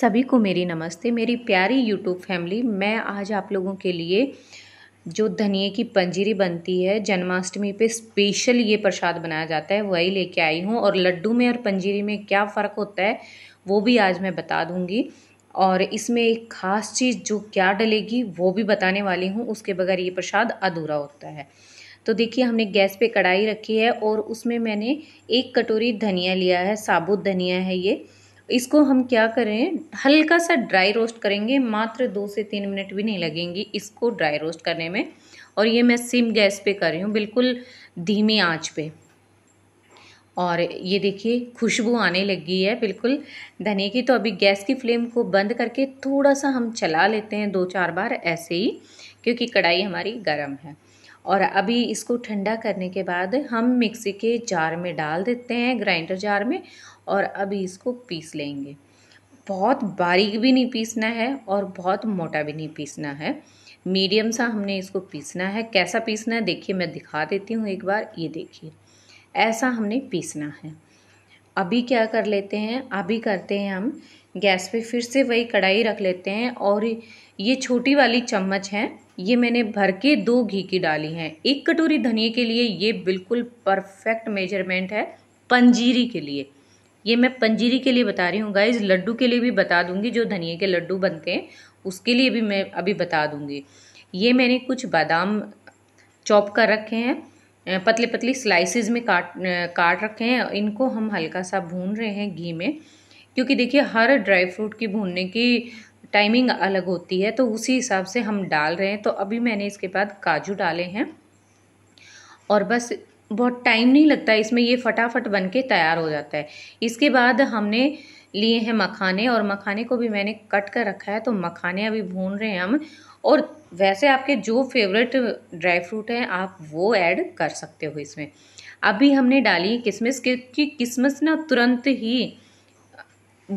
सभी को मेरी नमस्ते मेरी प्यारी यूट्यूब फैमिली मैं आज आप लोगों के लिए जो धनिए की पंजीरी बनती है जन्माष्टमी पे स्पेशल ये प्रसाद बनाया जाता है वही लेके आई हूँ और लड्डू में और पंजीरी में क्या फ़र्क होता है वो भी आज मैं बता दूँगी और इसमें एक ख़ास चीज़ जो क्या डलेगी वो भी बताने वाली हूँ उसके बगैर ये प्रसाद अधूरा होता है तो देखिए हमने गैस पे कढ़ाई रखी है और उसमें मैंने एक कटोरी धनिया लिया है साबुत धनिया है ये इसको हम क्या करें हल्का सा ड्राई रोस्ट करेंगे मात्र दो से तीन मिनट भी नहीं लगेंगी इसको ड्राई रोस्ट करने में और ये मैं सिम गैस पे कर रही हूँ बिल्कुल धीमी आंच पे और ये देखिए खुशबू आने लगी है बिल्कुल धनिया की तो अभी गैस की फ्लेम को बंद करके थोड़ा सा हम चला लेते हैं दो चार बार ऐसे ही क्योंकि कढ़ाई हमारी गर्म है और अभी इसको ठंडा करने के बाद हम मिक्सी के जार में डाल देते हैं ग्राइंडर जार में और अभी इसको पीस लेंगे बहुत बारीक भी नहीं पीसना है और बहुत मोटा भी नहीं पीसना है मीडियम सा हमने इसको पीसना है कैसा पीसना है देखिए मैं दिखा देती हूँ एक बार ये देखिए ऐसा हमने पीसना है अभी क्या कर लेते हैं अभी करते हैं हम गैस पे फिर से वही कढ़ाई रख लेते हैं और ये छोटी वाली चम्मच है ये मैंने भर के दो घी की डाली है एक कटोरी धनिए के लिए ये बिल्कुल परफेक्ट मेजरमेंट है पंजीरी के लिए ये मैं पंजीरी के लिए बता रही हूँ गाइज लड्डू के लिए भी बता दूंगी जो धनिए के लड्डू बनते हैं उसके लिए भी मैं अभी बता दूंगी ये मैंने कुछ बादाम चॉप कर रखे हैं पतले पतली स्लाइसेस में काट काट रखे हैं इनको हम हल्का सा भून रहे हैं घी में क्योंकि देखिए हर ड्राई फ्रूट की भूनने की टाइमिंग अलग होती है तो उसी हिसाब से हम डाल रहे हैं तो अभी मैंने इसके बाद काजू डाले हैं और बस बहुत टाइम नहीं लगता इसमें ये फटाफट बन के तैयार हो जाता है इसके बाद हमने लिए हैं मखाने और मखाने को भी मैंने कट कर रखा है तो मखाने अभी भून रहे हैं हम और वैसे आपके जो फेवरेट ड्राई फ्रूट हैं आप वो ऐड कर सकते हो इसमें अभी हमने डाली किसमिस क्योंकि किसमिस ना तुरंत ही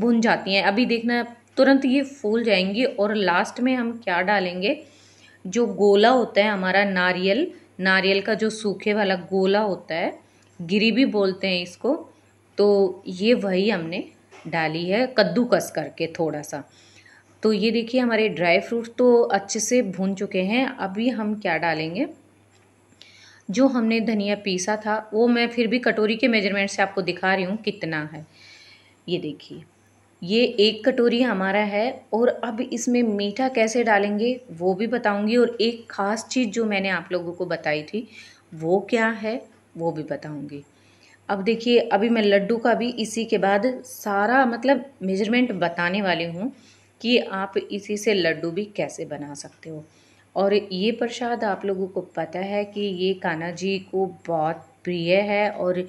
भुन जाती हैं अभी देखना तुरंत ये फूल जाएंगी और लास्ट में हम क्या डालेंगे जो गोला होता है हमारा नारियल नारियल का जो सूखे वाला गोला होता है गिरी भी बोलते हैं इसको तो ये वही हमने डाली है कद्दूकस करके थोड़ा सा तो ये देखिए हमारे ड्राई फ्रूट तो अच्छे से भून चुके हैं अभी हम क्या डालेंगे जो हमने धनिया पीसा था वो मैं फिर भी कटोरी के मेजरमेंट से आपको दिखा रही हूँ कितना है ये देखिए ये एक कटोरी हमारा है और अब इसमें मीठा कैसे डालेंगे वो भी बताऊंगी और एक ख़ास चीज़ जो मैंने आप लोगों को बताई थी वो क्या है वो भी बताऊंगी अब देखिए अभी मैं लड्डू का भी इसी के बाद सारा मतलब मेजरमेंट बताने वाली हूँ कि आप इसी से लड्डू भी कैसे बना सकते हो और ये प्रसाद आप लोगों को पता है कि ये कान्हा जी को बहुत प्रिय है और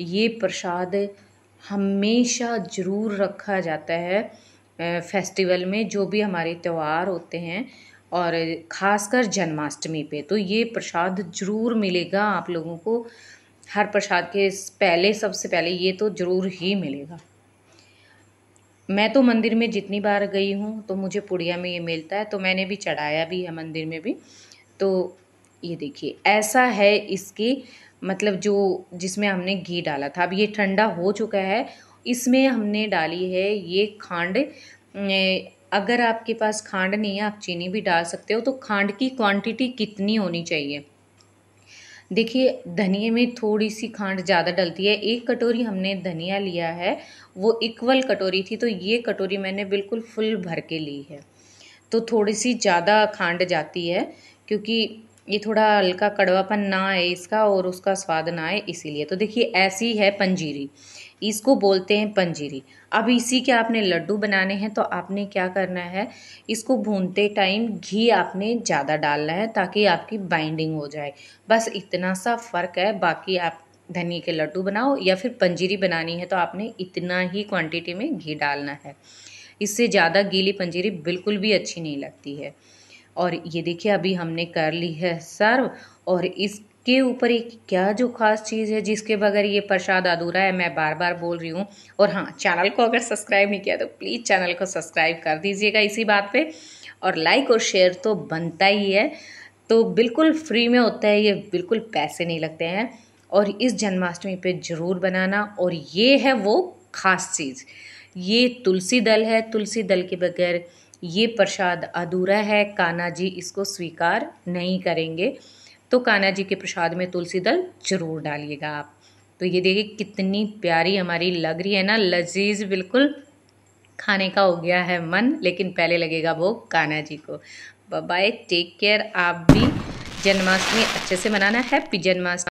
ये प्रसाद हमेशा ज़रूर रखा जाता है फेस्टिवल में जो भी हमारे त्यौहार होते हैं और ख़ासकर जन्माष्टमी पे तो ये प्रसाद ज़रूर मिलेगा आप लोगों को हर प्रसाद के पहले सबसे पहले ये तो ज़रूर ही मिलेगा मैं तो मंदिर में जितनी बार गई हूँ तो मुझे पुड़िया में ये मिलता है तो मैंने भी चढ़ाया भी है मंदिर में भी तो ये देखिए ऐसा है इसकी मतलब जो जिसमें हमने घी डाला था अब ये ठंडा हो चुका है इसमें हमने डाली है ये खांड अगर आपके पास खांड नहीं है आप चीनी भी डाल सकते हो तो खांड की क्वांटिटी कितनी होनी चाहिए देखिए धनिए में थोड़ी सी खांड ज़्यादा डलती है एक कटोरी हमने धनिया लिया है वो इक्वल कटोरी थी तो ये कटोरी मैंने बिल्कुल फुल भर के ली है तो थोड़ी सी ज़्यादा खांड जाती है क्योंकि ये थोड़ा हल्का कड़वापन ना आए इसका और उसका स्वाद ना आए इसीलिए तो देखिए ऐसी है पंजीरी इसको बोलते हैं पंजीरी अब इसी के आपने लड्डू बनाने हैं तो आपने क्या करना है इसको भूनते टाइम घी आपने ज़्यादा डालना है ताकि आपकी बाइंडिंग हो जाए बस इतना सा फ़र्क है बाकी आप धनिए के लड्डू बनाओ या फिर पंजीरी बनानी है तो आपने इतना ही क्वांटिटी में घी डालना है इससे ज़्यादा गीली पंजीरी बिल्कुल भी अच्छी नहीं लगती है और ये देखिए अभी हमने कर ली है सर्व और इसके ऊपर एक क्या जो खास चीज़ है जिसके बगैर ये प्रसाद अधूरा है मैं बार बार बोल रही हूँ और हाँ चैनल को अगर सब्सक्राइब नहीं किया तो प्लीज़ चैनल को सब्सक्राइब कर दीजिएगा इसी बात पे और लाइक और शेयर तो बनता ही है तो बिल्कुल फ्री में होता है ये बिल्कुल पैसे नहीं लगते हैं और इस जन्माष्टमी पर ज़रूर बनाना और ये है वो खास चीज़ ये तुलसी दल है तुलसी दल के बगैर ये प्रसाद अधूरा है कान्हा जी इसको स्वीकार नहीं करेंगे तो कान्हा जी के प्रसाद में तुलसी दल जरूर डालिएगा आप तो ये देखिए कितनी प्यारी हमारी लग रही है ना लजीज बिल्कुल खाने का हो गया है मन लेकिन पहले लगेगा वो कान्हा जी को बाय टेक केयर आप भी जन्माष्टमी अच्छे से मनाना हैप्पी जन्माष्टमी